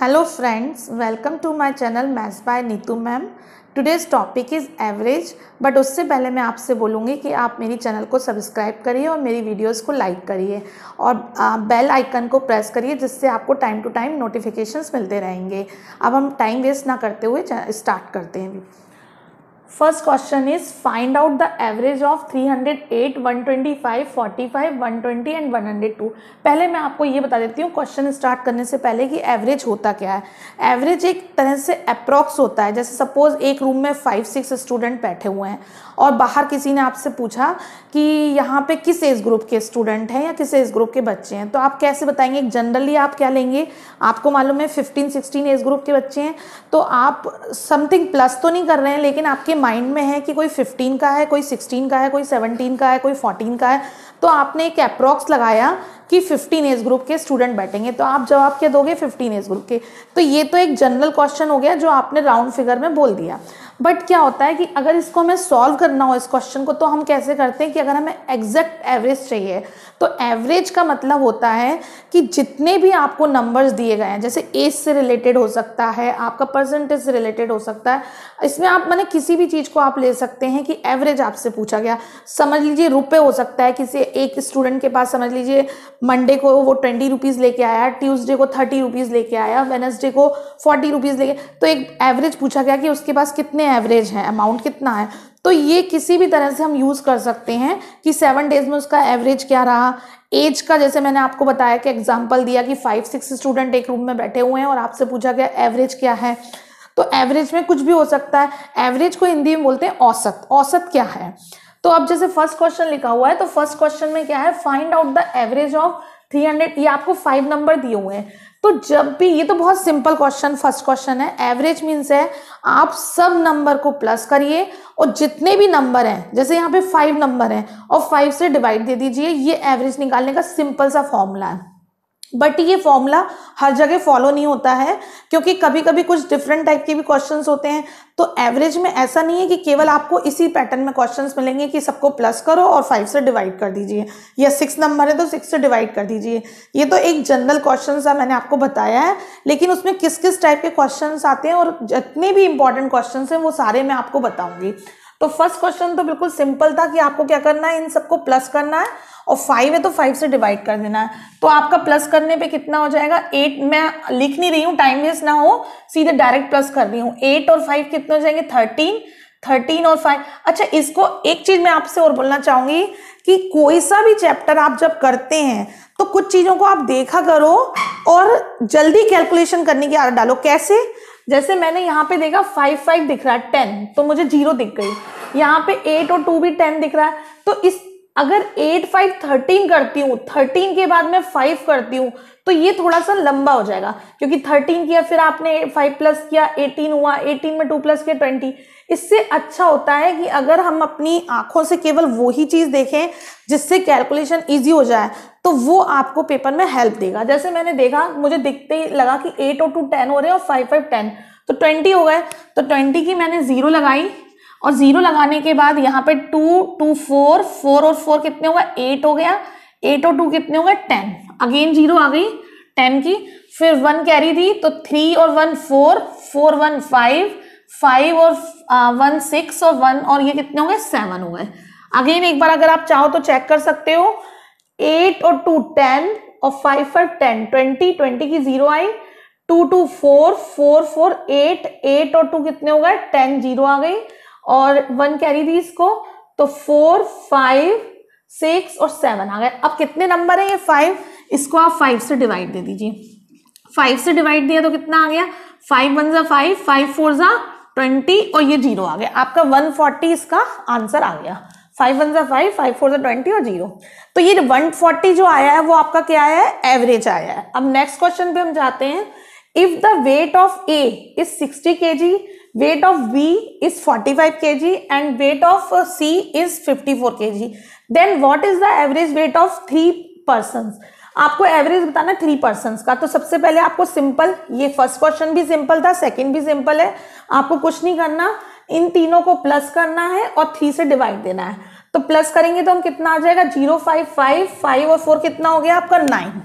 Hello friends welcome to my channel maths by Neetu ma'am today's topic is average but उससे पहले मैं आपसे बोलूँगी कि आप मेरी चैनल को सब्सक्राइब करिए और मेरी वीडियोस को लाइक करिए और बेल आइकन को प्रेस करिए जिससे आपको टाइम टू टाइम नोटिफिकेशंस मिलते रहेंगे अब हम टाइम वेस्ट ना करते हुए स्टार्ट करते हैं first question is find out the average of 308, 125, 45, 120 and 102. पहले मैं आपको ये बता देती हूँ क्वेश्चन स्टार्ट करने से पहले कि एवरेज होता क्या है एवरेज एक तरह से अप्रॉक्स होता है जैसे सपोज एक रूम में फाइव सिक्स स्टूडेंट बैठे हुए हैं और बाहर किसी ने आपसे पूछा कि यहाँ पे किस एज ग्रुप के स्टूडेंट हैं या किस एज ग्रुप के बच्चे हैं तो आप कैसे बताएंगे जनरली आप क्या लेंगे आपको मालूम है फिफ्टीन सिक्सटीन एज ग्रुप के बच्चे हैं तो आप समथिंग प्लस तो नहीं कर रहे हैं लेकिन आपके माइंड में है कि कोई 15 का है कोई 16 का है कोई 17 का है कोई 14 का है तो आपने एक अप्रॉक्स लगाया कि 15 एज ग्रुप के स्टूडेंट बैठेंगे तो आप जवाब क्या दोगे 15 एज ग्रुप के तो ये तो एक जनरल क्वेश्चन हो गया जो आपने राउंड फिगर में बोल दिया बट क्या होता है कि अगर इसको हमें सॉल्व करना हो इस क्वेश्चन को तो हम कैसे करते हैं कि अगर हमें एग्जैक्ट एवरेज चाहिए तो एवरेज का मतलब होता है कि जितने भी आपको नंबर्स दिए गए हैं जैसे एज से रिलेटेड हो सकता है आपका परसेंटेज से रिलेटेड हो सकता है इसमें आप मैंने किसी भी चीज़ को आप ले सकते हैं कि एवरेज आपसे पूछा गया समझ लीजिए रुपये हो सकता है किसी एक स्टूडेंट के पास समझ लीजिए मंडे को वो ट्वेंटी रुपीज़ लेके आया ट्यूसडे को थर्टी रुपीज़ लेके आया वेनसडे को फोर्टी रुपीज़ लेके तो एक एवरेज पूछा गया कि उसके पास कितने एवरेज है अमाउंट कितना है तो ये किसी भी तरह से हम यूज़ कर सकते हैं कि सेवन डेज में उसका एवरेज क्या रहा एज का जैसे मैंने आपको बताया कि एग्जाम्पल दिया कि फाइव सिक्स स्टूडेंट एक रूम में बैठे हुए हैं और आपसे पूछा गया एवरेज क्या है तो एवरेज में कुछ भी हो सकता है एवरेज को हिंदी में बोलते हैं औसत औसत क्या है तो अब जैसे फर्स्ट क्वेश्चन लिखा हुआ है तो फर्स्ट क्वेश्चन में क्या है find out the average of three hundred ये आपको फाइव नंबर दिए हुए हैं तो जब भी ये तो बहुत सिंपल क्वेश्चन फर्स्ट क्वेश्चन है एवरेज मीन्स है आप सब नंबर को प्लस करिए और जितने भी नंबर हैं जैसे यहाँ पे फाइव नंबर हैं और फाइव से डिवाइड दे दीजिए ये एवरेज निकालने का सिंपल सा फॉर्मूला है बट ये फॉर्मूला हर जगह फॉलो नहीं होता है क्योंकि कभी कभी कुछ डिफरेंट टाइप के भी क्वेश्चंस होते हैं तो एवरेज में ऐसा नहीं है कि केवल आपको इसी पैटर्न में क्वेश्चंस मिलेंगे कि सबको प्लस करो और फाइव से डिवाइड कर दीजिए या सिक्स नंबर है तो सिक्स से डिवाइड कर दीजिए ये तो एक जनरल क्वेश्चन था मैंने आपको बताया है लेकिन उसमें किस किस टाइप के क्वेश्चन आते हैं और जितने भी इंपॉर्टेंट क्वेश्चन हैं वो सारे मैं आपको बताऊँगी तो फर्स्ट क्वेश्चन तो बिल्कुल सिंपल था कि आपको क्या करना है इन सबको प्लस करना है और फाइव है तो फाइव से डिवाइड कर देना है तो आपका प्लस करने पे कितना हो जाएगा एट मैं लिख नहीं रही हूँ टाइम वेस्ट ना हो सीधे डायरेक्ट प्लस कर रही हूँ एट और फाइव कितने हो जाएंगे थर्टीन थर्टीन और फाइव अच्छा इसको एक चीज मैं आपसे और बोलना चाहूंगी कि कोई सा भी चैप्टर आप जब करते हैं तो कुछ चीजों को आप देखा करो और जल्दी कैलकुलेशन करने की आदत डालो कैसे जैसे मैंने यहाँ पे देखा फाइव फाइव दिख रहा है टेन तो मुझे जीरो दिख गई यहाँ पे एट और टू भी टेन दिख रहा है तो इस अगर एट फाइव थर्टीन करती हूँ थर्टीन के बाद मैं फाइव करती हूँ तो ये थोड़ा सा लंबा हो जाएगा क्योंकि थर्टीन किया फिर आपने फाइव प्लस किया एटीन हुआ एटीन में टू प्लस किया ट्वेंटी इससे अच्छा होता है कि अगर हम अपनी आंखों से केवल वही चीज़ देखें जिससे कैलकुलेशन इजी हो जाए तो वो आपको पेपर में हेल्प देगा जैसे मैंने देखा मुझे दिखते ही लगा कि एट और टू टेन हो रहे और फाइव फाइव टेन तो ट्वेंटी हो गए तो ट्वेंटी की मैंने ज़ीरो लगाई और ज़ीरो लगाने के बाद यहाँ पे टू टू फोर फोर और फोर कितने हो गए एट हो गया एट और टू कितने हो गए टेन अगेन जीरो आ गई टेन की फिर वन कैरी थी तो थ्री और one four four one five five और वन सिक्स और वन और ये कितने हो गए सेवन हो गए अगेन एक बार अगर आप चाहो तो चेक कर सकते हो एट और टू टेन और five five ten twenty twenty की जीरो आई two two four four four eight eight और टू कितने हो गए टेन जीरो आ गई और वन कैरी थी इसको तो फोर फाइव सिक्स और सेवन आ गए अब कितने नंबर है ये फाइव इसको आप फाइव से डिवाइड दे दीजिए फाइव से डिवाइड दिया तो कितना आ गया फाइव वन ज़ा फाइव फाइव फोर ज़ा ट्वेंटी और ये जीरो आ गया आपका वन फोर्टी इसका आंसर आ गया फाइव वन जै फाइव फाइव फोर जै ट्वेंटी और जीरो तो ये वन फोर्टी जो आया है वो आपका क्या आया है एवरेज आया है अब नेक्स्ट क्वेश्चन पे हम जाते हैं if the weight of A is sixty K G weight of B is forty five K G and weight of C is fifty four K G then what is the average weight of three person आपको average बताना three person का तो सबसे पहले आपको simple ये first question भी simple था सेकेंड भी सिंपल है आपको कुछ नहीं करना इन तीनों को प्लस करना है और थ्री से डिवाइड देना है तो प्लस करेंगे तो हम कितना आ जाएगा जीरो फाइव फाइव फाइव और फोर कितना हो गया आपका नाइन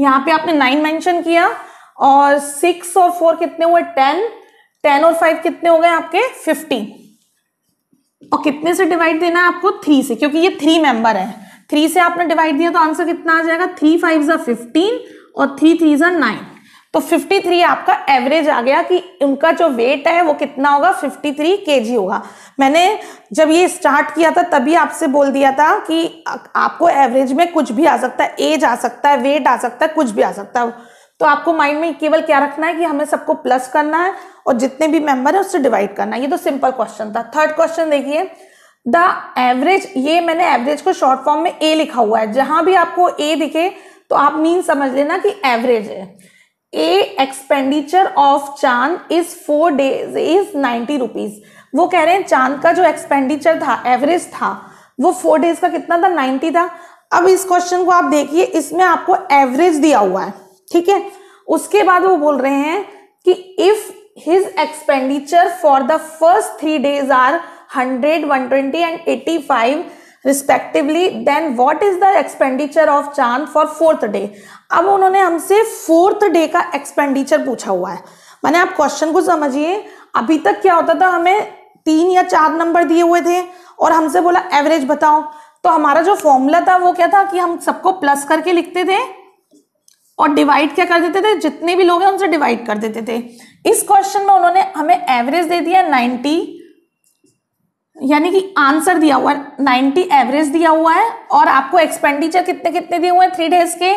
यहाँ पे आपने नाइन मेंशन किया और सिक्स और फोर कितने हुए टेन टेन और फाइव कितने हो गए आपके फिफ्टीन और कितने से डिवाइड देना है आपको थ्री से क्योंकि ये थ्री मेंबर है थ्री से आपने डिवाइड दिया तो आंसर कितना आ जाएगा थ्री फाइव ज़ा फिफ्टीन और थ्री थ्री जो नाइन तो 53 आपका एवरेज आ गया कि उनका जो वेट है वो कितना होगा 53 थ्री होगा मैंने जब ये स्टार्ट किया था तभी आपसे बोल दिया था कि आपको एवरेज में कुछ भी आ सकता है एज आ सकता है वेट आ सकता है कुछ भी आ सकता है तो आपको माइंड में केवल क्या रखना है कि हमें सबको प्लस करना है और जितने भी मेंबर हैं उससे डिवाइड करना है ये तो सिंपल क्वेश्चन था थर्ड क्वेश्चन देखिए द एवरेज ये मैंने एवरेज को शॉर्ट फॉर्म में ए लिखा हुआ है जहां भी आपको ए दिखे तो आप मीन समझ लेना कि एवरेज है a expenditure of Chand is four days is ninety rupees वो कह रहे हैं चांद का जो एक्सपेंडिचर था एवरेज था वो फोर डेज का कितना था नाइन्टी था अब इस क्वेश्चन को आप देखिए इसमें आपको एवरेज दिया हुआ है ठीक है उसके बाद वो बोल रहे हैं कि if his expenditure for the first three days are hundred one twenty and eighty five respectively then what is the expenditure of Chand for fourth day अब उन्होंने हमसे फोर्थ डे का एक्सपेंडिचर पूछा हुआ है मैंने आप क्वेश्चन को समझिए अभी तक क्या होता था हमें तीन या चार नंबर दिए हुए थे और हमसे बोला एवरेज बताओ तो हमारा जो फॉर्मूला था वो क्या था कि हम सबको प्लस करके लिखते थे और डिवाइड क्या कर देते थे जितने भी लोग हैं उनसे डिवाइड कर देते थे इस क्वेश्चन में उन्होंने हमें एवरेज दे दिया नाइन्टी यानी कि आंसर दिया हुआ है नाइन्टी एवरेज दिया हुआ है और आपको एक्सपेंडिचर कितने कितने दिए हुए हैं थ्री डेज के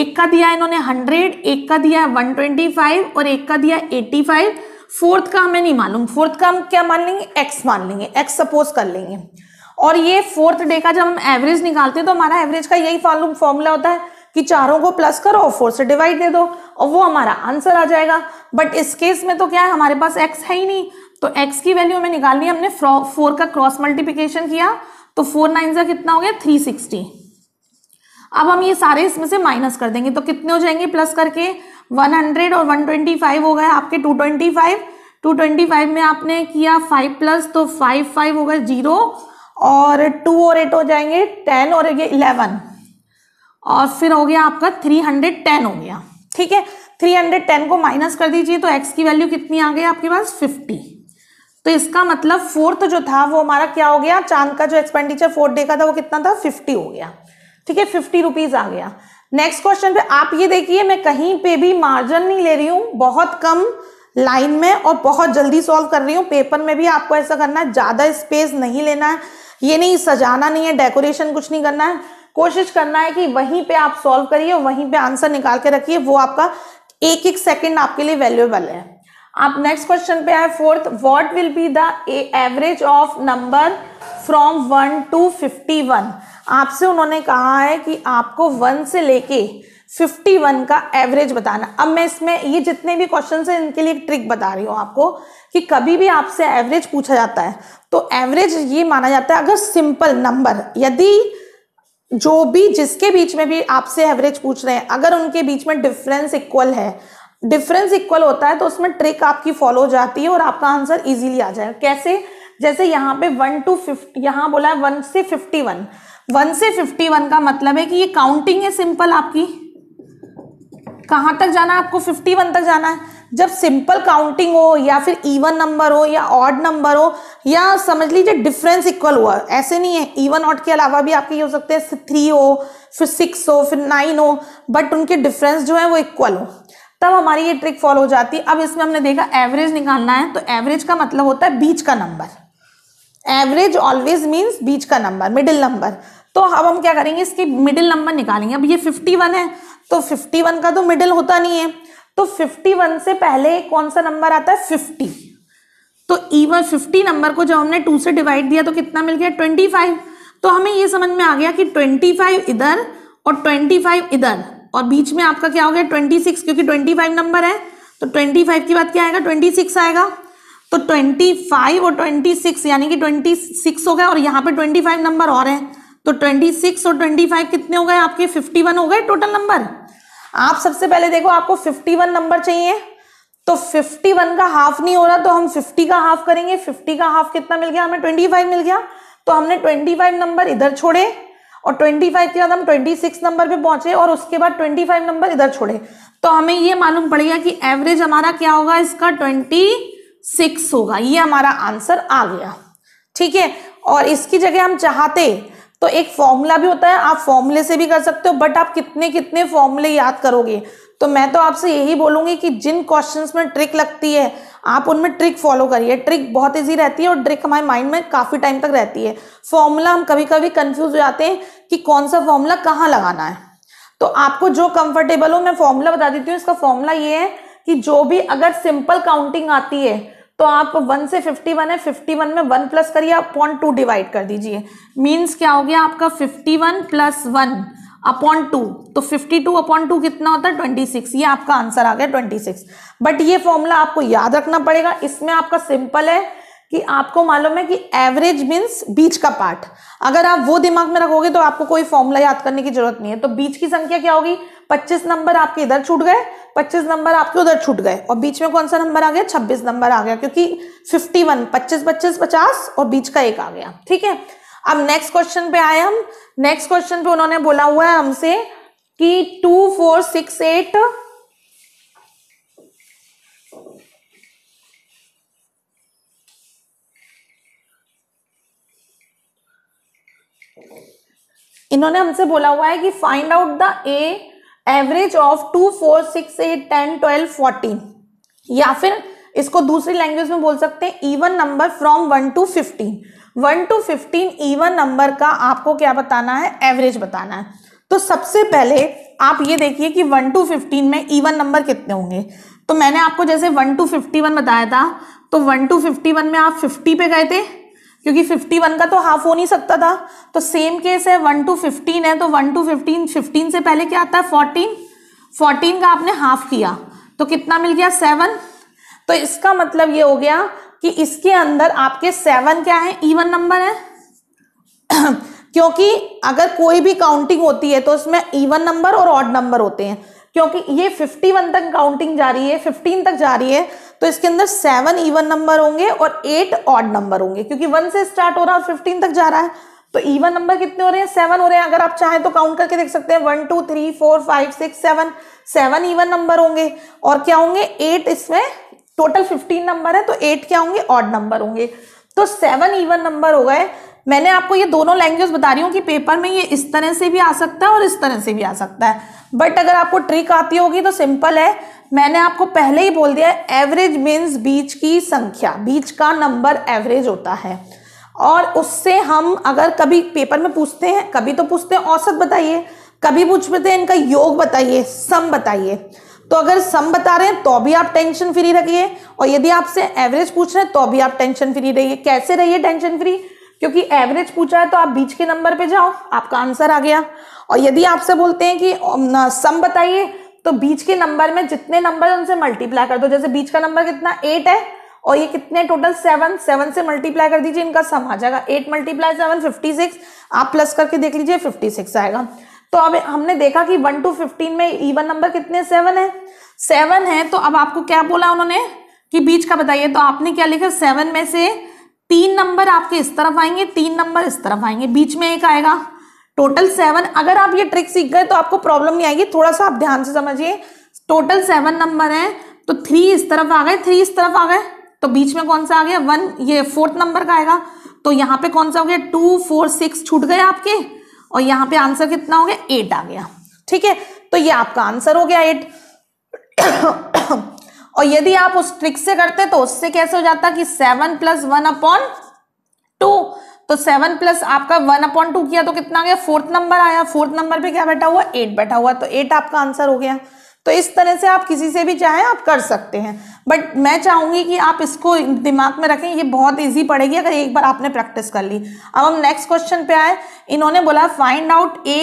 एक का दिया है इन्होंने हंड्रेड एक का दिया है वन ट्वेंटी फाइव और एक का दिया 85 फाइव फोर्थ का हमें नहीं मालूम फोर्थ का हम क्या मान लेंगे एक्स मान लेंगे एक्स सपोज कर लेंगे और ये फोर्थ डे का जब हम एवरेज निकालते हैं तो हमारा एवरेज का यही फॉर्मूला होता है कि चारों को प्लस करो और फोर से डिवाइड दे दो और वो हमारा आंसर आ जाएगा बट इस केस में तो क्या है हमारे पास एक्स है ही नहीं तो x की वैल्यू हमें निकालनी है हमने फोर का क्रॉस मल्टीप्लीकेशन किया तो फोर नाइन सा कितना हो गया थ्री सिक्सटी अब हम ये सारे इसमें से माइनस कर देंगे तो कितने हो जाएंगे प्लस करके वन हंड्रेड और वन ट्वेंटी फाइव हो गए आपके two twenty five two twenty five में आपने किया फाइव प्लस तो फाइव फाइव हो गए जीरो और टू और एट हो जाएंगे टेन और इलेवन और फिर हो गया आपका थ्री हंड्रेड टेन हो गया ठीक है थ्री हंड्रेड टेन को माइनस कर दीजिए तो एक्स की वैल्यू कितनी आ गई आपके पास फिफ्टी तो इसका मतलब फोर्थ जो था वो हमारा क्या हो गया चांद का जो एक्सपेंडिचर फोर्थ डे का था वो कितना था फिफ्टी हो गया ठीक है फिफ्टी रुपीज आ गया नेक्स्ट क्वेश्चन पे आप ये देखिए मैं कहीं पे भी मार्जिन नहीं ले रही हूँ बहुत कम लाइन में और बहुत जल्दी सॉल्व कर रही हूँ पेपर में भी आपको ऐसा करना है ज़्यादा स्पेस नहीं लेना है ये नहीं सजाना नहीं है डेकोरेशन कुछ नहीं करना है कोशिश करना है कि वहीं पे आप सॉल्व करिए वहीं पे आंसर निकाल के रखिए वो आपका एक एक सेकंड आपके लिए वैल्यूएबल है आप नेक्स्ट क्वेश्चन पे आए fourth what will be the average of number from one to fifty one आपसे उन्होंने कहा है कि आपको वन से लेके फिफ्टी वन का एवरेज बताना अब मैं इसमें ये जितने भी क्वेश्चन हैं इनके लिए एक ट्रिक बता रही हूँ आपको कि कभी भी आपसे एवरेज पूछा जाता है तो एवरेज ये माना जाता है अगर सिंपल नंबर यदि जो भी जिसके बीच में भी आपसे एवरेज पूछ रहे हैं अगर उनके बीच में डिफरेंस इक्वल है डिफरेंस इक्वल होता है तो उसमें ट्रिक आपकी फॉलो हो जाती है और आपका आंसर इजीली आ जाएगा कैसे जैसे यहाँ पे वन टू फिफ्टी यहाँ बोला है वन से फिफ्टी वन वन से फिफ्टी वन का मतलब है कि ये काउंटिंग है सिंपल आपकी कहाँ तक जाना है आपको फिफ्टी वन तक जाना है जब सिंपल काउंटिंग हो या फिर इवन नंबर हो या ऑड नंबर हो या समझ लीजिए डिफरेंस इक्वल हुआ ऐसे नहीं है इवन ऑड के अलावा भी आपके ये हो सकते हैं थ्री हो फिर सिक्स हो फिर नाइन हो बट उनके डिफरेंस जो है वो इक्वल हो तब हमारी ये ट्रिक फॉलो हो जाती है अब इसमें हमने देखा एवरेज निकालना है तो एवरेज का मतलब होता है बीच का नंबर एवरेज ऑलवेज मीन्स बीच का नंबर मिडिल नंबर तो अब हम क्या करेंगे इसकी मिडिल नंबर निकालेंगे अब ये 51 है तो 51 का तो मिडिल होता नहीं है तो 51 से पहले कौन सा नंबर आता है 50 तो इवन 50 नंबर को जब हमने टू से डिवाइड दिया तो कितना मिल गया 25 तो हमें ये समझ में आ गया कि 25 इधर और 25 इधर और बीच में आपका क्या हो गया ट्वेंटी सिक्स क्योंकि ट्वेंटी फाइव नंबर है तो ट्वेंटी फाइव की बात क्या आएगा ट्वेंटी सिक्स आएगा तो ट्वेंटी फाइव और ट्वेंटी सिक्स यानी कि ट्वेंटी सिक्स हो गया और यहाँ पे ट्वेंटी फाइव नंबर और हैं तो ट्वेंटी सिक्स और ट्वेंटी फाइव कितने हो गए आपके फिफ्टी वन हो गए टोटल नंबर आप सबसे पहले देखो आपको फिफ्टी वन नंबर चाहिए तो फिफ्टी वन का हाफ नहीं हो रहा तो हम फिफ्टी का हाफ करेंगे फिफ्टी का हाफ कितना मिल गया हमें ट्वेंटी फाइव मिल गया तो हमने ट्वेंटी फाइव नंबर इधर छोड़े और 25 के बाद हम 26 नंबर पे पहुंचे और उसके बाद 25 नंबर इधर छोड़े तो हमें ये मालूम पड़ेगा कि एवरेज हमारा क्या होगा इसका 26 होगा ये हमारा आंसर आ गया ठीक है और इसकी जगह हम चाहते तो एक फॉर्मूला भी होता है आप फॉर्मूले से भी कर सकते हो बट आप कितने कितने फॉर्मूले याद करोगे तो मैं तो आपसे यही बोलूँगी कि जिन क्वेश्चंस में ट्रिक लगती है आप उनमें ट्रिक फॉलो करिए ट्रिक बहुत इजी रहती है और ट्रिक हमारे माइंड में काफ़ी टाइम तक रहती है फॉर्मूला हम कभी कभी कन्फ्यूज हो जाते हैं कि कौन सा फॉर्मूला कहाँ लगाना है तो आपको जो कंफर्टेबल हो मैं फॉर्मूला बता देती हूँ इसका फॉर्मूला ये है कि जो भी अगर सिंपल काउंटिंग आती है तो आप वन से फिफ्टी वन है फिफ्टी वन में वन प्लस करिए आप पॉइंट टू डिवाइड कर दीजिए मीन्स क्या हो गया आपका fifty one plus one upon two तो 52 अपॉन टू कितना होता है 26 ये आपका आंसर आ गया 26 बट ये फॉर्मूला आपको याद रखना पड़ेगा इसमें आपका सिंपल है कि आपको मालूम है कि एवरेज मीन्स बीच का पार्ट अगर आप वो दिमाग में रखोगे तो आपको कोई फॉर्मूला याद करने की जरूरत नहीं है तो बीच की संख्या क्या होगी 25 नंबर आपके इधर छूट गए 25 नंबर आपके उधर छूट गए और बीच में कौन सा नंबर आ गया 26 नंबर आ गया क्योंकि 51 25 25 50 और बीच का एक आ गया ठीक है अब नेक्स्ट क्वेश्चन पे आए हम नेक्स्ट क्वेश्चन पे उन्होंने बोला हुआ है हमसे कि टू फोर सिक्स एट इन्होंने हमसे बोला हुआ है कि find out the a average of two four six eight ten twelve fourteen या फिर इसको दूसरी लैंग्वेज में बोल सकते हैं even number from one to fifteen one to fifteen even number का आपको क्या बताना है एवरेज बताना है तो सबसे पहले आप ये देखिए कि वन टू फिफ्टीन में ईवन नंबर कितने होंगे तो मैंने आपको जैसे वन टू फिफ्टी वन बताया था तो वन टू फिफ्टी वन में आप फिफ्टी पे गए थे क्योंकि फिफ्टी वन का तो हाफ हो नहीं सकता था तो सेम केस है वन टू फिफ्टीन है तो वन टू फिफ्टीन फिफ्टीन से पहले क्या आता है फोर्टीन फोर्टीन का आपने हाफ किया तो कितना मिल गया सेवन तो इसका मतलब ये हो गया कि इसके अंदर आपके सेवन क्या है इवन नंबर है क्योंकि अगर कोई भी काउंटिंग होती है तो उसमें इवन नंबर और ऑड नंबर होते हैं क्योंकि ये 51 तक काउंटिंग जा रही है 15 तक जा रही है तो इसके अंदर सेवन इवन नंबर होंगे और एट ऑड नंबर होंगे क्योंकि वन से स्टार्ट हो रहा है और फिफ्टीन तक जा रहा है तो इवन नंबर कितने हो रहे हैं सेवन हो रहे हैं अगर आप चाहें तो काउंट करके देख सकते हैं one two three four five six seven seven even number होंगे और क्या होंगे एट इसमें टोटल फिफ्टीन नंबर है तो एट क्या होंगे ऑड नंबर होंगे तो सेवन इवन नंबर हो गए मैंने आपको ये दोनों लैंग्वेज बता रही हूँ कि पेपर में ये इस तरह से भी आ सकता है और इस तरह से भी आ सकता है बट अगर आपको ट्रिक आती होगी तो सिंपल है मैंने आपको पहले ही बोल दिया है एवरेज मीन्स बीच की संख्या बीच का नंबर एवरेज होता है और उससे हम अगर कभी पेपर में पूछते हैं कभी तो पूछते हैं औसत बताइए कभी पूछते हैं इनका योग बताइए सम बताइए तो अगर सम बता रहे हैं तो भी आप टेंशन फ्री रखिए और यदि आपसे एवरेज पूछ रहे हैं तो भी आप टेंशन फ्री रहिए कैसे रहिए टेंशन फ्री क्योंकि एवरेज पूछा है तो आप बीच के नंबर पे जाओ आपका आंसर आ गया और यदि आपसे बोलते हैं कि सम बताइए तो बीच के नंबर में जितने नंबर है उनसे मल्टीप्लाई कर दो जैसे बीच का नंबर कितना एट है और ये कितने टोटल सेवन सेवन से मल्टीप्लाई कर दीजिए इनका सम आ जाएगा eight multiply seven fifty six आप प्लस करके देख लीजिए फिफ्टी सिक्स आएगा तो अब हमने देखा कि वन टू फिफ्टीन में इवन नंबर कितने सेवन है सेवन है तो अब आपको क्या बोला उन्होंने कि बीच का बताइए तो आपने क्या लिखा सेवन में से तीन नंबर आपके इस तरफ आएंगे तीन नंबर इस तरफ आएंगे बीच में एक आएगा टोटल सेवन अगर आप ये ट्रिक सीख गए तो आपको प्रॉब्लम नहीं आएगी थोड़ा सा आप ध्यान से समझिए टोटल सेवन नंबर है तो थ्री इस तरफ आ गए थ्री इस तरफ आ गए तो बीच में कौन सा आ गया वन ये फोर्थ नंबर का आएगा तो यहाँ पे कौन सा हो गया टू फोर सिक्स छूट गए आपके और यहां पे आंसर कितना हो गया एट आ गया ठीक है तो ये आपका आंसर हो गया एट और यदि आप उस ट्रिक से करते तो उससे कैसे हो जाता कि seven plus one upon two तो सेवन प्लस आपका वन अपॉन टू किया तो कितना गया फोर्थ नंबर आया फोर्थ नंबर पे क्या बैठा हुआ एट बैठा हुआ तो एट आपका आंसर हो गया तो इस तरह से आप किसी से भी चाहें आप कर सकते हैं बट मैं चाहूँगी कि आप इसको दिमाग में रखें ये बहुत ईजी पड़ेगी अगर एक बार आपने प्रैक्टिस कर ली अब हम नेक्स्ट क्वेश्चन पे आए इन्होंने बोला find out a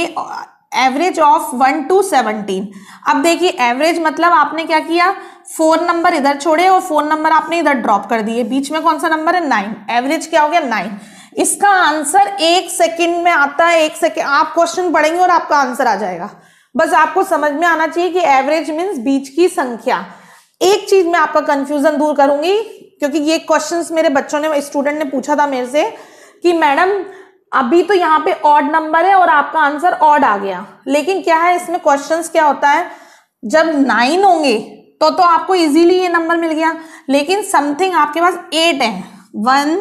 average of one to seventeen अब देखिए एवरेज मतलब आपने क्या किया फोर नंबर इधर छोड़े और फोर नंबर आपने इधर ड्रॉप कर दिए बीच में कौन सा नंबर है नाइन एवरेज क्या हो गया नाइन इसका आंसर एक सेकेंड में आता है एक सेकेंड आप क्वेश्चन पढ़ेंगे और आपका आंसर आ जाएगा बस आपको समझ में आना चाहिए कि एवरेज मीन्स बीच की संख्या एक चीज मैं आपका कंफ्यूजन दूर करूंगी क्योंकि ये क्वेश्चंस मेरे बच्चों ने स्टूडेंट ने पूछा था मेरे से कि मैडम अभी तो यहाँ पे ऑड नंबर है और आपका आंसर ऑड आ गया लेकिन क्या है इसमें क्वेश्चंस क्या होता है जब नाइन होंगे तो तो आपको इजीली ये नंबर मिल गया लेकिन समथिंग आपके पास एट है one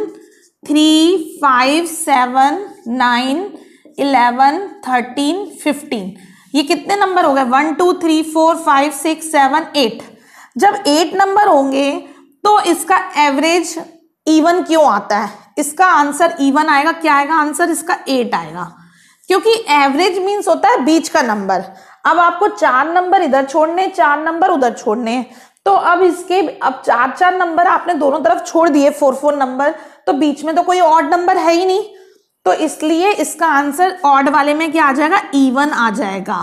three five seven nine eleven thirteen fifteen ये कितने नंबर हो गए one two three four five six seven eight जब एट नंबर होंगे तो इसका एवरेज इवन क्यों आता है इसका आंसर इवन आएगा क्या आएगा आंसर इसका एट आएगा क्योंकि एवरेज मीन्स होता है बीच का नंबर अब आपको चार नंबर इधर छोड़ने चार नंबर उधर छोड़ने तो अब इसके अब चार चार नंबर आपने दोनों तरफ छोड़ दिए फोर फोर नंबर तो बीच में तो कोई और नंबर है ही नहीं तो इसलिए इसका आंसर ऑड वाले में क्या आ जाएगा इवन e आ जाएगा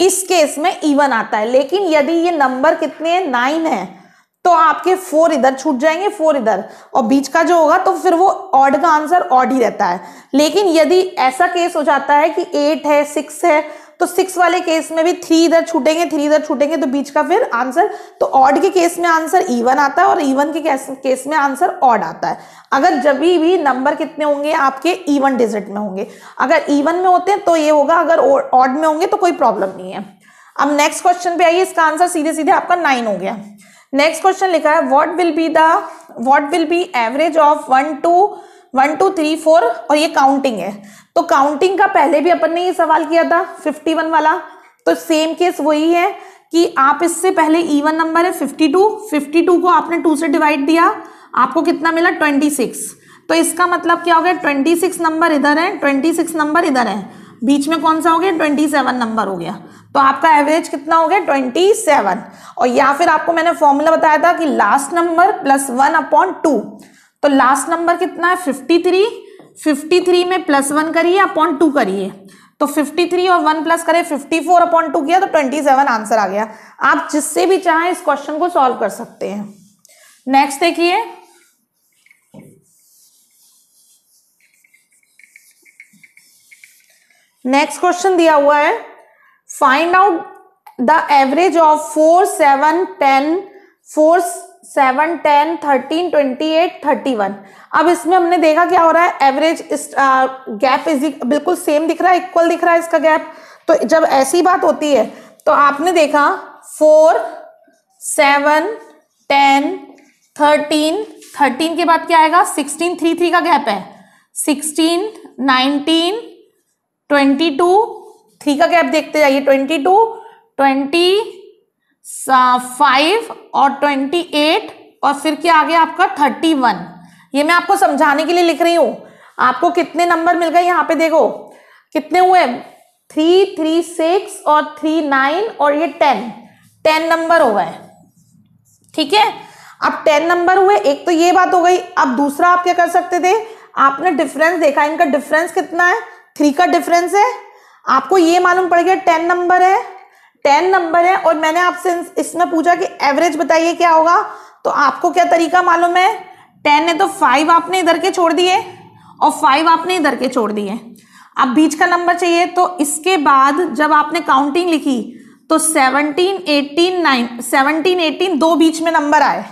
इस केस में इवन e आता है लेकिन यदि ये नंबर कितने हैं नाइन है तो आपके फोर इधर छूट जाएंगे फोर इधर और बीच का जो होगा तो फिर वो ऑड का आंसर ऑड ही रहता है लेकिन यदि ऐसा केस हो जाता है कि एट है सिक्स है तो सिक्स वाले केस में भी थ्री इधर छूटेंगे थ्री इधर छूटेंगे तो बीच का फिर आंसर तो ऑड के केस में आंसर ईवन आता है और ईवन के केस, में आंसर ऑड आता है अगर जब भी नंबर कितने होंगे आपके ईवन डिजिट में होंगे अगर ईवन में होते हैं तो ये होगा अगर ऑड में होंगे तो कोई प्रॉब्लम नहीं है अब नेक्स्ट क्वेश्चन पे आइए इसका आंसर सीधे सीधे आपका नाइन हो गया नेक्स्ट क्वेश्चन लिखा है what will be the what will be average of one to one two three four और ये काउंटिंग है तो काउंटिंग का पहले भी अपन ने ये सवाल किया था फिफ्टी वन वाला तो सेम केस वही है कि आप इससे पहले इवन e नंबर है फिफ्टी टू फिफ्टी टू को आपने टू से डिवाइड दिया आपको कितना मिला ट्वेंटी सिक्स तो इसका मतलब क्या हो गया ट्वेंटी सिक्स नंबर इधर है ट्वेंटी सिक्स नंबर इधर है बीच में कौन सा हो गया ट्वेंटी सेवन नंबर हो गया तो आपका एवरेज कितना हो गया ट्वेंटी सेवन और या फिर आपको मैंने फॉर्मूला बताया था कि last number plus one upon two तो लास्ट नंबर कितना है फिफ्टी थ्री फिफ्टी थ्री में प्लस वन करिए अपॉन टू करिए तो 53 और वन प्लस करें 54 फोर अपॉन टू किया तो 27 आंसर आ गया आप जिससे भी चाहें इस क्वेश्चन को सॉल्व कर सकते हैं नेक्स्ट देखिए नेक्स्ट क्वेश्चन दिया हुआ है find out the average of four seven ten four seven ten thirteen twenty eight thirty one अब इसमें हमने देखा क्या हो रहा है एवरेज गैप इज बिल्कुल सेम दिख रहा है इक्वल दिख रहा है इसका गैप तो जब ऐसी बात होती है तो आपने देखा four seven ten thirteen thirteen के बाद क्या आएगा सिक्सटीन थ्री थ्री का गैप है sixteen nineteen twenty two three का गैप देखते जाइए ट्वेंटी टू ट्वेंटी फाइव और ट्वेंटी एट और फिर क्या आ गया आपका थर्टी वन ये मैं आपको समझाने के लिए लिख रही हूँ आपको कितने नंबर मिल गए यहाँ पे देखो कितने हुए थ्री थ्री सिक्स और थ्री नाइन और ये टेन टेन नंबर हो गए ठीक है अब टेन नंबर हुए एक तो ये बात हो गई अब दूसरा आप क्या कर सकते थे आपने डिफरेंस देखा इनका डिफरेंस कितना है थ्री का डिफरेंस है आपको ये मालूम पड़ गया टेन नंबर है टेन नंबर है और मैंने आपसे इसमें पूछा कि एवरेज बताइए क्या होगा तो आपको क्या तरीका मालूम है टेन है तो फाइव आपने इधर के छोड़ दिए और फाइव आपने इधर के छोड़ दिए अब बीच का नंबर चाहिए तो इसके बाद जब आपने काउंटिंग लिखी तो seventeen eighteen nine seventeen eighteen दो बीच में नंबर आए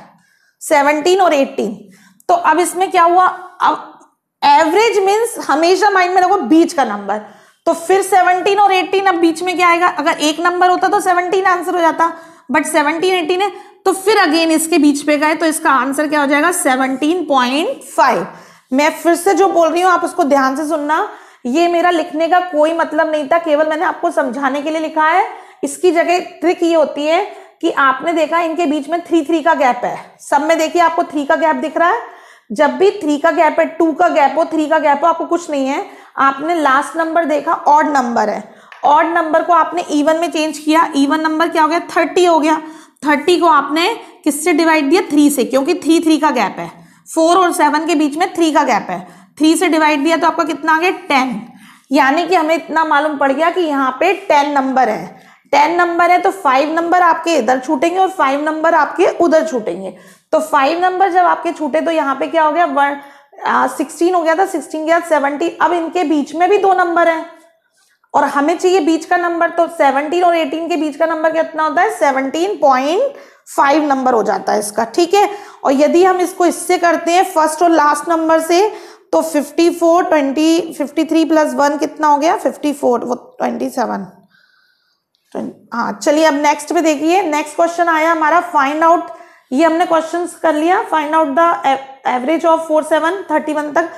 सेवनटीन और एटीन तो अब इसमें क्या हुआ अब एवरेज मीन्स हमेशा माइंड में रखो बीच का नंबर तो फिर 17 और 18 अब बीच में क्या आएगा अगर एक नंबर होता तो 17 आंसर हो जाता बट 17 18 है तो फिर अगेन इसके बीच पे गए तो इसका आंसर क्या हो जाएगा 17.5 मैं फिर से जो बोल रही हूँ आप उसको ध्यान से सुनना ये मेरा लिखने का कोई मतलब नहीं था केवल मैंने आपको समझाने के लिए लिखा है इसकी जगह ट्रिक ये होती है कि आपने देखा इनके बीच में थ्री थ्री का गैप है सब में देखिए आपको थ्री का गैप दिख रहा है जब भी थ्री का गैप है टू का गैप हो थ्री का गैप हो आपको कुछ नहीं है आपने लास्ट नंबर देखा ऑड नंबर है ऑड नंबर को आपने इवन में चेंज किया इवन नंबर क्या हो गया थर्टी हो गया थर्टी को आपने किससे डिवाइड दिया थ्री से क्योंकि थ्री थ्री का गैप है फोर और सेवन के बीच में थ्री का गैप है थ्री से डिवाइड दिया तो आपका कितना आ गया टेन यानी कि हमें इतना मालूम पड़ गया कि यहाँ पे टेन नंबर है टेन नंबर है तो फाइव नंबर आपके इधर छूटेंगे और फाइव नंबर आपके उधर छूटेंगे तो फाइव नंबर जब आपके छूटे तो यहाँ पे क्या हो गया वन सिक्सटीन हो गया था सिक्सटीन गया सेवनटीन अब इनके बीच में भी दो नंबर है और हमें चाहिए बीच का नंबर तो सेवनटीन और एटीन के बीच का नंबर कितना होता है सेवनटीन पॉइंट फाइव नंबर हो जाता है इसका ठीक है और यदि हम इसको इससे करते हैं फर्स्ट और लास्ट नंबर से तो fifty four twenty fifty three plus one कितना हो गया फिफ्टी फोर वो ट्वेंटी सेवन हाँ चलिए अब नेक्स्ट पे देखिए नेक्स्ट क्वेश्चन आया हमारा फाइंड आउट ये हमने क्वेश्चंस कर लिया find out the average of four seven thirty one तक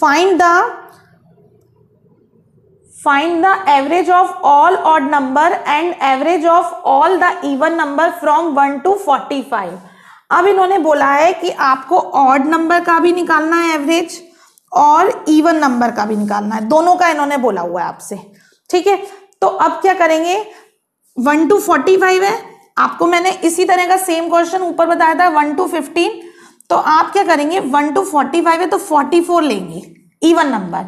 find the find the average of all odd number and average of all the even number from one to forty five अब इन्होंने बोला है कि आपको odd number का भी निकालना है एवरेज और इवन नंबर का भी निकालना है दोनों का इन्होंने बोला हुआ है आपसे ठीक है तो अब क्या करेंगे वन टू फोर्टी फाइव है आपको मैंने इसी तरह का सेम क्वेश्चन ऊपर बताया था वन टू फिफ्टीन तो आप क्या करेंगे वन टू फोर्टी फाइव है तो फोर्टी फोर लेंगे इवन नंबर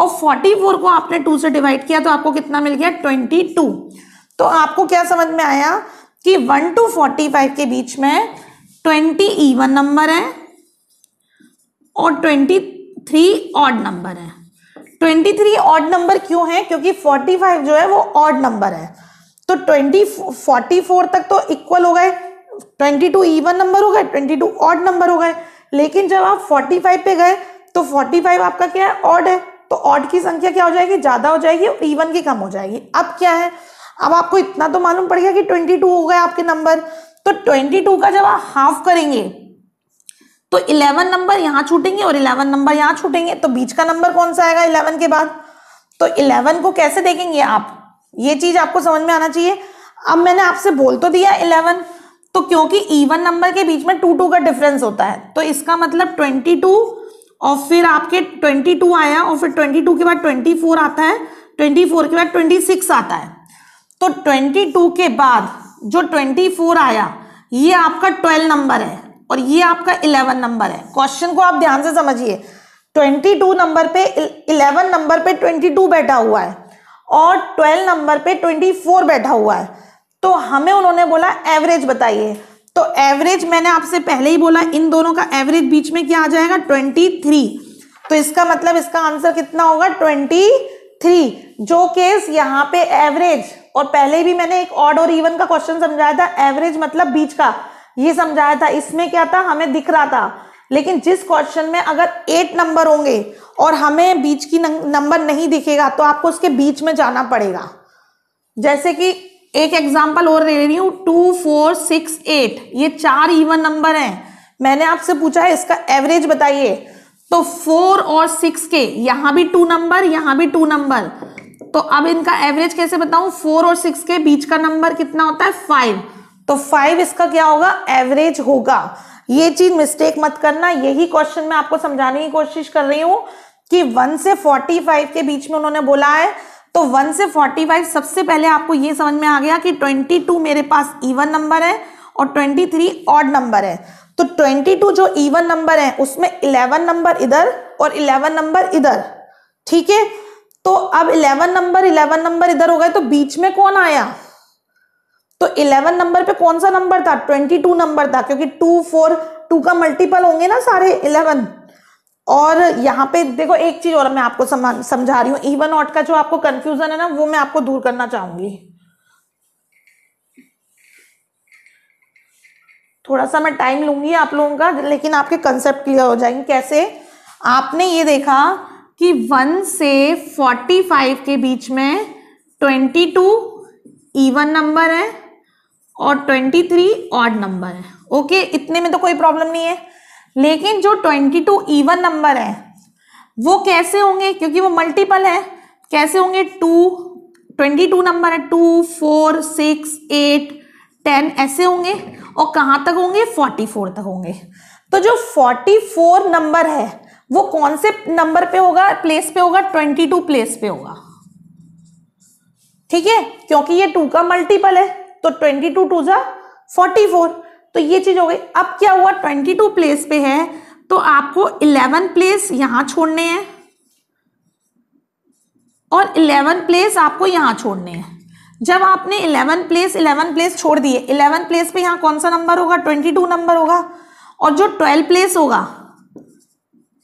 और फोर्टी फोर को आपने टू से डिवाइड किया तो आपको कितना मिल गया ट्वेंटी टू तो आपको क्या समझ में आया कि वन टू फोर्टी फाइव के बीच में ट्वेंटी ईवन नंबर है और ट्वेंटी थ्री ऑड नंबर है ट्वेंटी थ्री ऑड नंबर क्यों है क्योंकि फोर्टी फाइव जो है वो ऑड नंबर है तो ट्वेंटी फोर्टी फोर तक तो इक्वल हो गए ट्वेंटी टू ईवन नंबर हो गए ट्वेंटी टू ऑड नंबर हो गए लेकिन जब आप फोर्टी फाइव पे गए तो फोर्टी फाइव आपका क्या है ऑड है तो ऑड की संख्या क्या हो जाएगी ज़्यादा हो जाएगी और ईवन की कम हो जाएगी अब क्या है अब आपको इतना तो मालूम पड़ गया कि ट्वेंटी टू हो गए आपके नंबर तो ट्वेंटी टू का जब आप हाफ करेंगे तो इलेवन नंबर यहाँ छूटेंगे और इलेवन नंबर यहाँ छूटेंगे तो बीच का नंबर कौन सा आएगा इलेवन के बाद तो इलेवन को कैसे देखेंगे आप ये चीज़ आपको समझ में आना चाहिए अब मैंने आपसे बोल तो दिया इलेवन तो क्योंकि इवन नंबर के बीच में टू टू का डिफरेंस होता है तो इसका मतलब ट्वेंटी टू और फिर आपके ट्वेंटी टू आया और फिर ट्वेंटी टू के बाद ट्वेंटी फोर आता है ट्वेंटी फोर के बाद ट्वेंटी सिक्स आता है तो ट्वेंटी टू के बाद जो ट्वेंटी फोर आया ये आपका ट्वेल्व नंबर है और ये आपका इलेवन नंबर है क्वेश्चन को आप ध्यान से समझिए ट्वेंटी टू नंबर पे इलेवन नंबर पे ट्वेंटी टू बैठा हुआ है और ट्वेल्व नंबर पे ट्वेंटी फोर बैठा हुआ है तो हमें उन्होंने बोला एवरेज बताइए तो एवरेज मैंने आपसे पहले ही बोला इन दोनों का एवरेज बीच में क्या आ जाएगा ट्वेंटी थ्री तो इसका मतलब इसका आंसर कितना होगा ट्वेंटी थ्री जो केस यहाँ पे एवरेज और पहले भी मैंने एक ऑड और इवन का क्वेश्चन समझाया था एवरेज मतलब बीच का ये समझाया था इसमें क्या था हमें दिख रहा था लेकिन जिस क्वेश्चन में अगर एट नंबर होंगे और हमें बीच की नंबर नहीं दिखेगा तो आपको उसके बीच में जाना पड़ेगा जैसे कि एक एग्जाम्पल और ले रही हूँ टू फोर सिक्स एट ये चार इवन नंबर हैं मैंने आपसे पूछा है इसका एवरेज बताइए तो फोर और सिक्स के यहाँ भी टू नंबर यहाँ भी टू नंबर तो अब इनका एवरेज कैसे बताऊं फोर और सिक्स के बीच का नंबर कितना होता है फाइव तो फाइव इसका क्या होगा एवरेज होगा ये चीज मिस्टेक मत करना यही क्वेश्चन मैं आपको समझाने की कोशिश कर रही हूँ कि वन से फोर्टी फाइव के बीच में उन्होंने बोला है तो वन से फोर्टी फाइव सबसे पहले आपको ये समझ में आ गया कि ट्वेंटी टू मेरे पास इवन नंबर है और ट्वेंटी थ्री ऑड नंबर है तो ट्वेंटी टू जो इवन नंबर है उसमें इलेवन नंबर इधर और इलेवन नंबर इधर ठीक है तो अब इलेवन नंबर इलेवन नंबर इधर हो गए तो बीच में कौन आया तो इलेवन नंबर पे कौन सा नंबर था ट्वेंटी टू नंबर था क्योंकि टू फोर टू का मल्टीपल होंगे ना सारे इलेवन और यहाँ पे देखो एक चीज और मैं आपको समझा रही हूँ इवन ऑट का जो आपको कंफ्यूजन है ना वो मैं आपको दूर करना चाहूंगी थोड़ा सा मैं टाइम लूंगी आप लोगों का लेकिन आपके कंसेप्ट क्लियर हो जाएंगे कैसे आपने ये देखा कि वन से फोर्टी फाइव के बीच में ट्वेंटी टू ईवन नंबर है और ट्वेंटी थ्री ऑड नंबर है ओके इतने में तो कोई प्रॉब्लम नहीं है लेकिन जो ट्वेंटी टू ईवन नंबर है वो कैसे होंगे क्योंकि वो मल्टीपल है कैसे होंगे टू ट्वेंटी टू नंबर है two four six eight ten ऐसे होंगे और कहाँ तक होंगे फोर्टी फोर तक होंगे तो जो फोर्टी फोर नंबर है वो कौन से नंबर पे होगा प्लेस पे होगा ट्वेंटी टू प्लेस पे होगा ठीक है क्योंकि ये टू का मल्टीपल है तो ट्वेंटी टू टू जा फोर्टी फोर तो ये चीज हो गई अब क्या हुआ ट्वेंटी टू प्लेस पे है तो आपको इलेवन प्लेस यहां छोड़ने हैं और इलेवन प्लेस आपको यहां छोड़ने हैं जब आपने इलेवन प्लेस इलेवन प्लेस छोड़ दिए इलेवन प्लेस पे यहां कौन सा नंबर होगा ट्वेंटी टू नंबर होगा और जो ट्वेल्व प्लेस होगा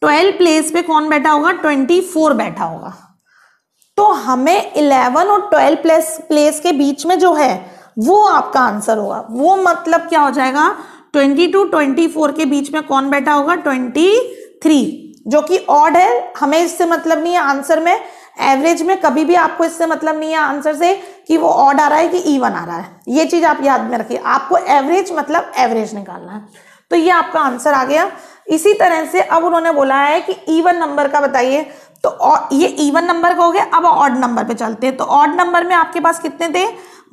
ट्वेल्व प्लेस पे कौन बैठा होगा ट्वेंटी फोर बैठा होगा तो हमें इलेवन और ट्वेल्व प्लेस प्लेस के बीच में जो है वो आपका आंसर होगा वो मतलब क्या हो जाएगा ट्वेंटी टू ट्वेंटी फोर के बीच में कौन बैठा होगा ट्वेंटी थ्री जो कि ऑड है हमें इससे मतलब नहीं है आंसर में एवरेज में कभी भी आपको इससे मतलब नहीं है आंसर से कि वो ऑड आ रहा है कि ईवन आ रहा है ये चीज़ आप याद में रखिए आपको एवरेज मतलब एवरेज निकालना है तो ये आपका आंसर आ गया इसी तरह से अब उन्होंने बोला है कि ईवन नंबर का बताइए तो ये इवन नंबर का हो गया अब ऑड नंबर पे चलते हैं तो ऑड नंबर में आपके पास कितने थे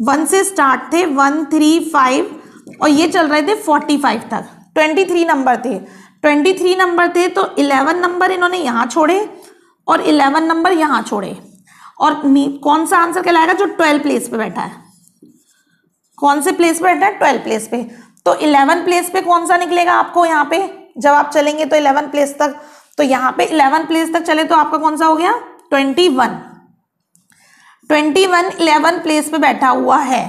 वन से स्टार्ट थे वन थ्री फाइव और ये चल रहे थे फोर्टी फाइव तक ट्वेंटी थ्री नंबर थे ट्वेंटी थ्री नंबर थे तो इलेवन नंबर इन्होंने यहाँ छोड़े और इलेवन नंबर यहाँ छोड़े और कौन सा आंसर कहलाएगा जो ट्वेल्व प्लेस पे बैठा है कौन से प्लेस पे बैठा है ट्वेल्व प्लेस पे तो इलेवन प्लेस पे कौन सा निकलेगा आपको यहाँ पे जब आप चलेंगे तो इलेवन प्लेस तक तो यहाँ पे इलेवन प्लेस तक चले तो आपका कौन सा हो गया twenty one twenty one eleven place पे बैठा हुआ है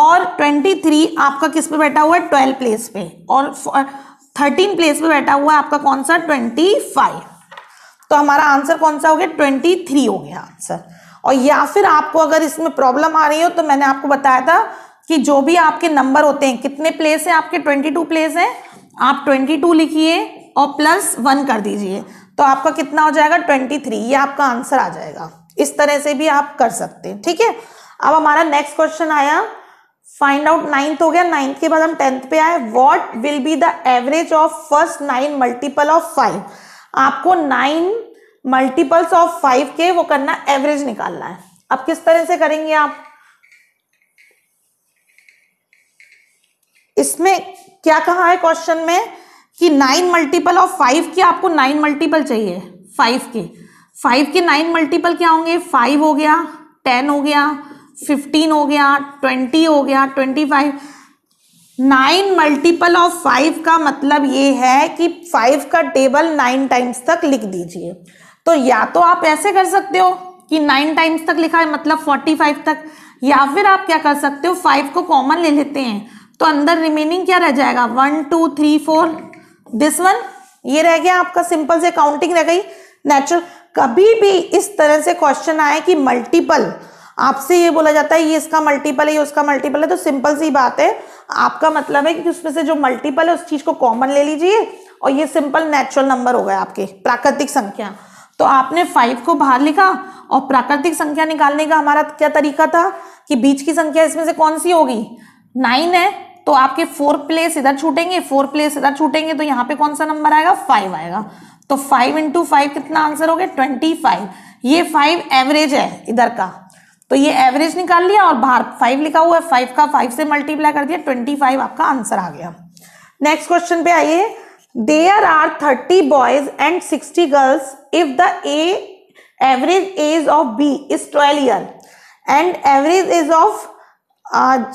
और ट्वेंटी थ्री आपका किस पे बैठा हुआ है ट्वेल्व प्लेस पे और थर्टीन प्लेस पे बैठा हुआ है आपका कौन सा ट्वेंटी फाइव तो हमारा आंसर कौन सा हो गया ट्वेंटी थ्री हो गया आंसर और या फिर आपको अगर इसमें प्रॉब्लम आ रही हो तो मैंने आपको बताया था कि जो भी आपके नंबर होते हैं कितने प्लेस हैं आपके ट्वेंटी टू प्लेस हैं आप ट्वेंटी टू लिखिए और प्लस वन कर दीजिए तो आपका कितना हो जाएगा ट्वेंटी थ्री ये आपका आंसर आ जाएगा इस तरह से भी आप कर सकते हैं ठीक है अब हमारा नेक्स्ट क्वेश्चन आया फाइंड आउट नाइन्थ हो गया नाइन्थ के बाद हम टेंथ पे आए what will be the average of first nine multiple of five आपको नाइन मल्टीपल्स ऑफ फाइव के वो करना एवरेज निकालना है अब किस तरह से करेंगे आप इसमें क्या कहा है क्वेश्चन में कि नाइन मल्टीपल ऑफ फाइव के आपको नाइन मल्टीपल चाहिए फाइव के फाइव के नाइन मल्टीपल क्या होंगे फाइव हो गया टेन हो गया फिफ्टीन हो गया ट्वेंटी हो गया twenty five nine multiple of five का मतलब ये है कि फाइव का टेबल नाइन टाइम्स तक लिख दीजिए तो या तो आप ऐसे कर सकते हो कि नाइन टाइम्स तक लिखा है मतलब फोर्टी फाइव तक या फिर आप क्या कर सकते हो फाइव को कॉमन ले लेते हैं तो अंदर रिमेनिंग क्या रह जाएगा one two three four this one ये रह गया आपका सिंपल से काउंटिंग रह गई नेचुरल कभी भी इस तरह से क्वेश्चन आए कि मल्टीपल आपसे ये बोला जाता है ये इसका मल्टीपल है ये उसका मल्टीपल है तो सिंपल सी बात है आपका मतलब है कि उसमें से जो मल्टीपल है उस चीज़ को कॉमन ले लीजिए और ये सिंपल नेचुरल नंबर हो गए आपके प्राकृतिक संख्या तो आपने फाइव को बाहर लिखा और प्राकृतिक संख्या निकालने का हमारा क्या तरीका था कि बीच की संख्या इसमें से कौन सी होगी नाइन है तो आपके फोर प्लेस इधर छूटेंगे फोर प्लेस इधर छूटेंगे तो यहाँ पे कौन सा नंबर आएगा फाइव आएगा तो फाइव इंटू फाइव कितना आंसर हो गया ट्वेंटी फाइव ये फाइव एवरेज है इधर का तो ये एवरेज निकाल लिया और बाहर फाइव लिखा हुआ है फाइव का फाइव से मल्टीप्लाई कर दिया ट्वेंटी फाइव आपका आंसर आ गया नेक्स्ट क्वेश्चन पे आइए there are thirty boys and sixty girls if the a average age of B is twelve year and average age of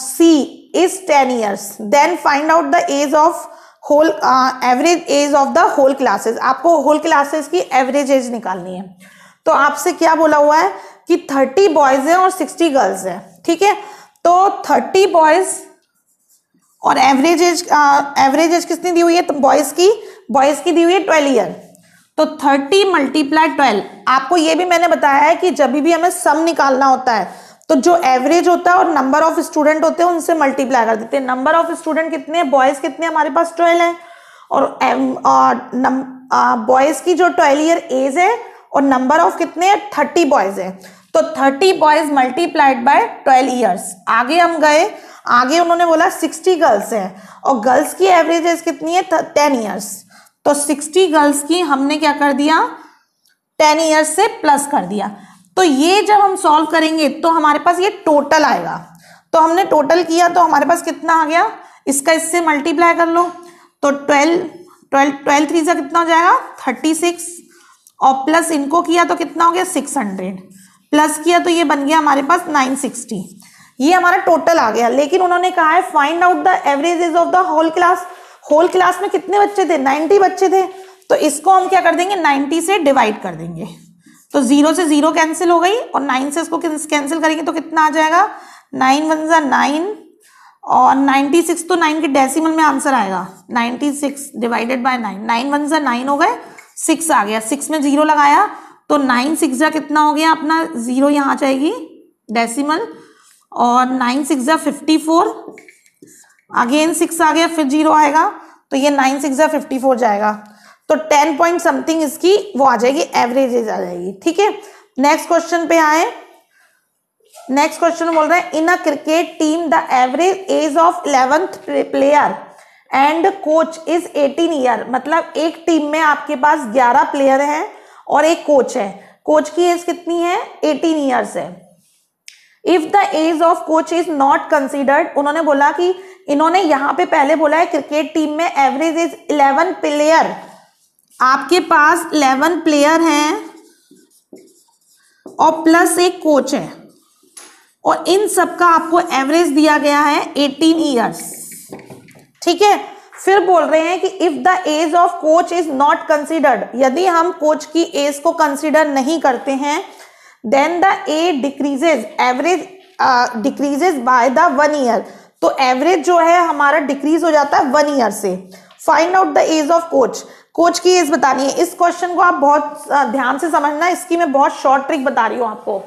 C is ten years then find out the age of whole average age of the whole classes आपको whole classes की average age निकालनी है तो आपसे क्या बोला हुआ है कि थर्टी बॉयज हैं और सिक्सटी गर्ल्स हैं ठीक है तो थर्टी बॉयज और एवरेज एज एवरेज एज कितनी दी हुई है तो बॉयज की बॉयज की दी हुई है ट्वेल्व ईयर तो थर्टी मल्टीप्लाई ट्वेल्व आपको ये भी मैंने बताया है कि जब भी हमें सम निकालना होता है तो जो एवरेज होता है और नंबर ऑफ स्टूडेंट होते हैं उनसे मल्टीप्लाई कर देते हैं नंबर ऑफ स्टूडेंट कितने बॉयज कितने हमारे पास ट्वेल्व हैं और बॉयज um, uh, की जो ट्वेल्व ईयर एज है और नंबर ऑफ कितने हैं थर्टी बॉयज हैं तो thirty boys multiplied by twelve years आगे हम गए आगे उन्होंने बोला सिक्सटी गर्ल्स हैं और गर्ल्स की एवरेज एज कितनी है टेन ईयर्स तो सिक्सटी गर्ल्स की हमने क्या कर दिया टेन ईयर्स से प्लस कर दिया तो ये जब हम सॉल्व करेंगे तो हमारे पास ये टोटल आएगा तो हमने टोटल किया तो हमारे पास कितना आ गया इसका इससे मल्टीप्लाई कर लो तो ट्वेल्व ट्वेल्व ट्वेल्व थ्री से कितना हो जाएगा थर्टी सिक्स और प्लस इनको किया तो कितना हो गया सिक्स हंड्रेड प्लस किया तो ये बन गया हमारे पास नाइन सिक्सटी ये हमारा टोटल आ गया लेकिन उन्होंने कहा है find out the averages of the whole class whole class में कितने बच्चे थे नाइन्टी बच्चे थे तो इसको हम क्या कर देंगे नाइन्टी से डिवाइड कर देंगे तो जीरो से जीरो कैंसिल हो गई और नाइन से इसको कैंसिल करेंगे तो कितना आ जाएगा नाइन वन ज़ा नाइन और नाइन्टी सिक्स तो नाइन के डेसिमल में आंसर आएगा ninety six divided by nine nine one ज़ा नाइन हो गए सिक्स आ गया सिक्स में जीरो लगाया तो नाइन सिक्स ज़ा कितना हो गया अपना ज़ीरो यहाँ आ जाएगी डेसिमल और नाइन सिक्स ज़ा फिफ्टी फोर अगेन सिक्स आ गया फिर जीरो आएगा तो ये नाइन सिक्स ज़ा फिफ्टी फोर जाएगा तो टेन पॉइंट समथिंग इसकी वो आ जाएगी एवरेज आ जाएगी ठीक है नेक्स्ट क्वेश्चन पे आए नेक्स्ट क्वेश्चन बोल रहे हैं in a cricket team the average age of eleventh player and coach is eighteen year मतलब एक टीम में आपके पास ग्यारह प्लेयर हैं और एक कोच है कोच की एज कितनी है एटीन ईयर्स है if the age of coach is not considered उन्होंने बोला कि इन्होंने यहां पे पहले बोला है क्रिकेट टीम में एवरेज इज इलेवन प्लेयर आपके पास इलेवन प्लेयर हैं और प्लस एक कोच है और इन सब का आपको एवरेज दिया गया है एटीन ईयर्स ठीक है फिर बोल रहे हैं कि if the age of coach is not considered यदि हम कोच की एज को कंसिडर नहीं करते हैं then the a decreases average decreases by the one year तो एवरेज जो है हमारा डिक्रीज हो जाता है वन ईयर से find out the age of coach coach की एज बतानी है इस क्वेश्चन को आप बहुत ध्यान से समझना इसकी मैं बहुत शॉर्ट ट्रिक बता रही हूँ आपको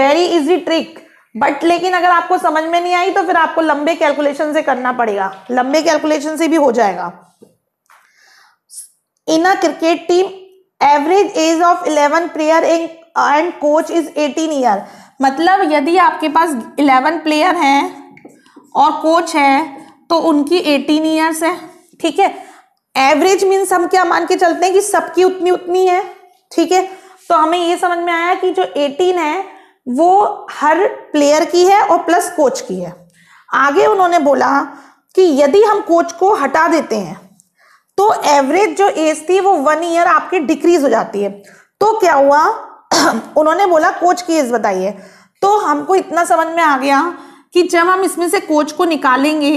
वेरी इजी ट्रिक बट लेकिन अगर आपको समझ में नहीं आई तो फिर आपको लंबे कैलकुलेशन से करना पड़ेगा लंबे कैलकुलेशन से भी हो जाएगा in a cricket team average age of eleven player in and coach is eighteen year मतलब यदि आपके पास इलेवन प्लेयर हैं और कोच है तो उनकी एटीन ईयर्स है ठीक है एवरेज मीन्स हम क्या मान के चलते हैं कि सबकी उतनी उतनी है ठीक है तो हमें ये समझ में आया कि जो 18 है वो हर प्लेयर की है और प्लस कोच की है आगे उन्होंने बोला कि यदि हम कोच को हटा देते हैं तो एवरेज जो एज थी वो वन ईयर आपकी डिक्रीज हो जाती है तो क्या हुआ उन्होंने बोला कोच की एज बताइए तो हमको इतना समझ में आ गया कि जब हम इसमें से कोच को निकालेंगे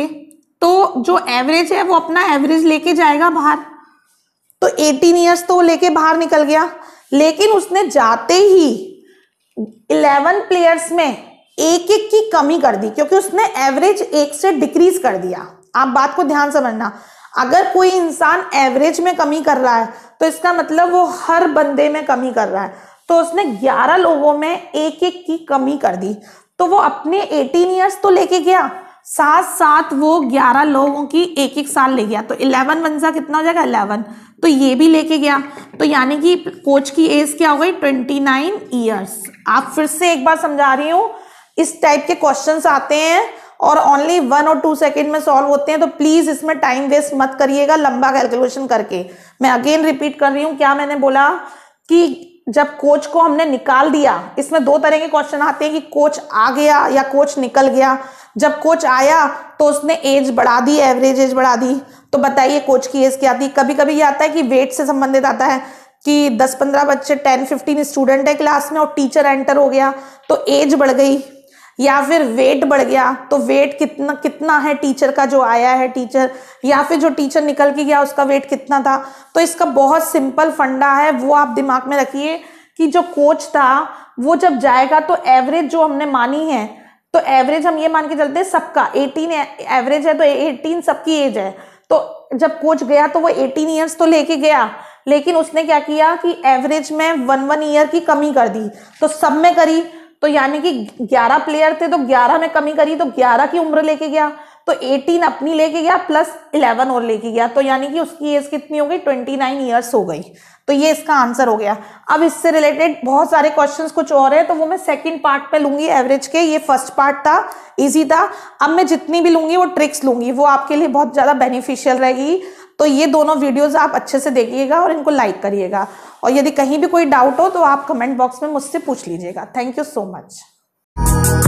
तो जो एवरेज है वो अपना एवरेज लेके जाएगा बाहर तो 18 इयर्स तो लेके बाहर निकल गया लेकिन उसने जाते ही 11 प्लेयर्स में एक एक की कमी कर दी क्योंकि उसने एवरेज एक से डिक्रीज कर दिया आप बात को ध्यान समझना अगर कोई इंसान एवरेज में कमी कर रहा है तो इसका मतलब वो हर बंदे में कमी कर रहा है तो उसने 11 लोगों में एक एक की कमी कर दी तो वो अपने 18 इयर्स तो लेके गया साथ साथ वो ग्यारह लोगों की एक एक साल ले गया तो इलेवन मनसा कितना हो जाएगा इलेवन तो ये भी लेके गया तो यानी कि कोच की एज क्या हो गई ट्वेंटी नाइन ईयर्स आप फिर से एक बार समझा रही हूँ इस टाइप के क्वेश्चंस आते हैं और ओनली वन और टू सेकेंड में सॉल्व होते हैं तो प्लीज़ इसमें टाइम वेस्ट मत करिएगा लंबा कैलकुलेशन करके मैं अगेन रिपीट कर रही हूँ क्या मैंने बोला कि जब कोच को हमने निकाल दिया इसमें दो तरह के क्वेश्चन आते हैं कि कोच आ गया या कोच निकल गया जब कोच आया तो उसने एज बढ़ा दी एवरेज एज बढ़ा दी तो बताइए कोच की एज क्या थी कभी कभी ये आता है कि वेट से संबंधित आता है कि 10-15 बच्चे 10-15 स्टूडेंट है क्लास में और टीचर एंटर हो गया तो एज बढ़ गई या फिर वेट बढ़ गया तो वेट कितना कितना है टीचर का जो आया है टीचर या फिर जो टीचर निकल के गया उसका वेट कितना था तो इसका बहुत सिंपल फंडा है वो आप दिमाग में रखिए कि जो कोच था वो जब जाएगा तो एवरेज जो हमने मानी है तो एवरेज हम ये मान के चलते हैं सबका 18 एवरेज है तो 18 सबकी एज है तो जब कोच गया तो वो 18 इयर्स तो लेके गया लेकिन उसने क्या किया कि एवरेज में वन वन ईयर की कमी कर दी तो सब में करी तो यानी कि 11 प्लेयर थे तो 11 में कमी करी तो 11 की उम्र लेके गया तो 18 अपनी लेके गया प्लस 11 और लेके गया तो यानी कि उसकी एज कितनी हो गई 29 नाइन ईयर्स हो गई तो ये इसका आंसर हो गया अब इससे रिलेटेड बहुत सारे क्वेश्चंस कुछ और हैं तो वो मैं सेकंड पार्ट पे लूंगी एवरेज के ये फर्स्ट पार्ट था इजी था अब मैं जितनी भी लूंगी वो ट्रिक्स लूंगी वो आपके लिए बहुत ज़्यादा बेनिफिशियल रहेगी तो ये दोनों वीडियोज आप अच्छे से देखिएगा और इनको लाइक करिएगा और यदि कहीं भी कोई डाउट हो तो आप कमेंट बॉक्स में मुझसे पूछ लीजिएगा थैंक यू सो मच